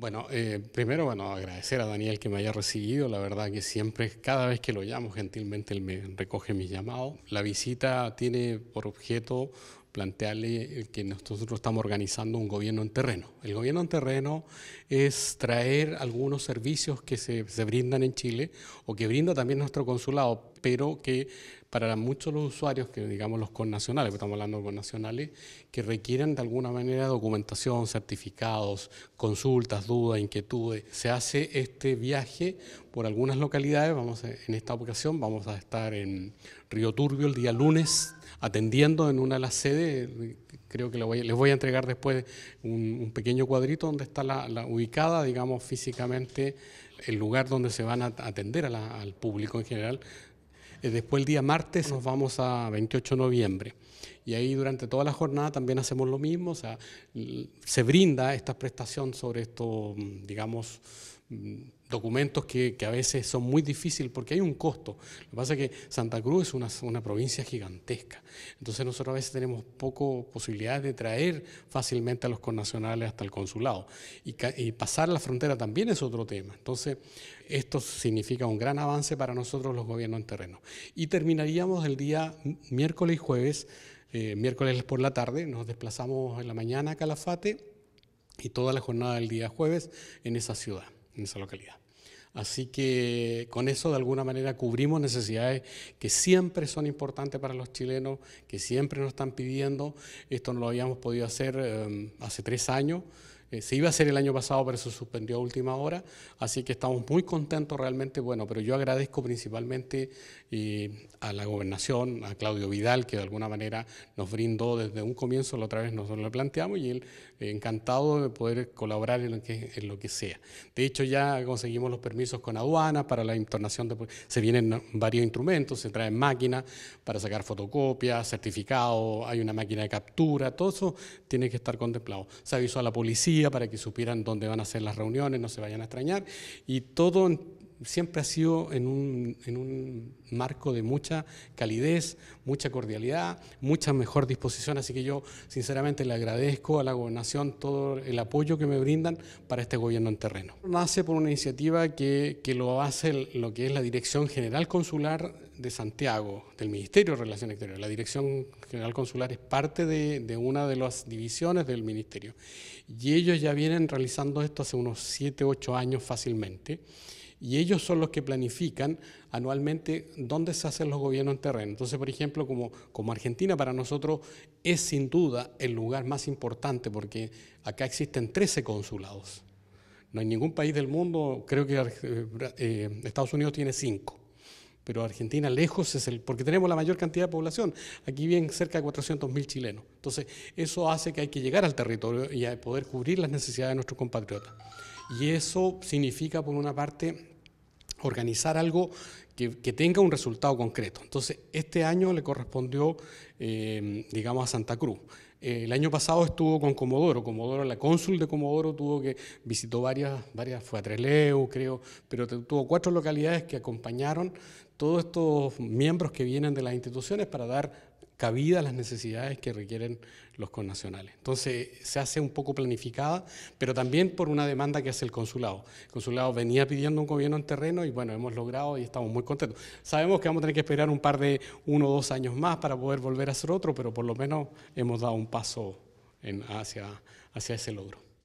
Bueno, eh, primero, bueno, agradecer a Daniel que me haya recibido. La verdad que siempre, cada vez que lo llamo, gentilmente él me recoge mi llamado. La visita tiene por objeto plantearle que nosotros estamos organizando un gobierno en terreno. El gobierno en terreno es traer algunos servicios que se, brindan en Chile o que brinda también nuestro consulado, pero que para muchos los usuarios, que digamos los connacionales, estamos hablando de nacionales, que requieren de alguna manera documentación, certificados, consultas, dudas, inquietudes. Se hace este viaje por algunas localidades, vamos en esta ocasión vamos a estar en Río Turbio el día lunes atendiendo en una de las sedes. Creo que les voy a entregar después un, pequeño cuadrito donde está la, ubicada, digamos, físicamente el lugar donde se van a atender al público en general. Eh, después el día martes nos vamos a 28 de noviembre y ahí durante toda la jornada también hacemos lo mismo, o sea, se brinda esta prestación sobre estos, mm, digamos, mm, documentos que, a veces son muy difíciles porque hay un costo. Lo que pasa es que Santa Cruz es una, provincia gigantesca, entonces nosotros a veces tenemos poco posibilidades de traer fácilmente a los connacionales hasta el consulado. Y, y pasar la frontera también es otro tema. Entonces, esto significa un gran avance para nosotros los gobiernos en terreno. Y terminaríamos el día miércoles y jueves eh, miércoles por la tarde, nos desplazamos en la mañana a Calafate y toda la jornada del día jueves en esa ciudad, en esa localidad. Así que con eso de alguna manera cubrimos necesidades que siempre son importantes para los chilenos, que siempre nos están pidiendo. Esto no lo habíamos podido hacer eh, hace tres años. Eh, se iba a hacer el año pasado, pero se suspendió a última hora, así que estamos muy contentos realmente, bueno, pero yo agradezco principalmente eh, a la gobernación, a Claudio Vidal, que de alguna manera nos brindó desde un comienzo, la otra vez nosotros lo planteamos, y él eh, encantado de poder colaborar en lo, que, lo que sea. De hecho, ya conseguimos los permisos con aduana para la internación, se vienen varios instrumentos, se traen máquinas para sacar fotocopias, certificados, hay una máquina de captura, todo eso tiene que estar contemplado. Se avisó a la policía, para que supieran dónde van a ser las reuniones, no se vayan a extrañar, y todo siempre ha sido en un, marco de mucha calidez, mucha cordialidad, mucha mejor disposición, así que yo sinceramente le agradezco a la gobernación todo el apoyo que me brindan para este gobierno en terreno. Nace por una iniciativa que, lo hace lo que es la Dirección General Consular de Santiago, del Ministerio de Relaciones Exteriores. La Dirección General Consular es parte de, de una de las divisiones del Ministerio y ellos ya vienen realizando esto hace unos 7, 8 años fácilmente y ellos son los que planifican anualmente dónde se hacen los gobiernos en terreno. Entonces, por ejemplo, como, Argentina para nosotros es sin duda el lugar más importante porque acá existen 13 consulados. No hay ningún país del mundo, creo que eh, eh, Estados Unidos tiene 5 pero Argentina lejos es el, porque tenemos la mayor cantidad de población, aquí vienen cerca de 400.000 chilenos. Entonces, eso hace que hay que llegar al territorio y poder cubrir las necesidades de nuestros compatriotas. Y eso significa, por una parte, organizar algo que, tenga un resultado concreto. Entonces, este año le correspondió, eh, digamos, a Santa Cruz. Eh, el año pasado estuvo con Comodoro, Comodoro, la cónsul de Comodoro tuvo que visitó varias, varias fue a Treleu, creo, pero tuvo cuatro localidades que acompañaron todos estos miembros que vienen de las instituciones para dar cabida a las necesidades que requieren los connacionales. Entonces se hace un poco planificada, pero también por una demanda que hace el consulado. El consulado venía pidiendo un gobierno en terreno y bueno, hemos logrado y estamos muy contentos. Sabemos que vamos a tener que esperar un par de uno o dos años más para poder volver a hacer otro, pero por lo menos hemos dado un paso en, hacia ese logro.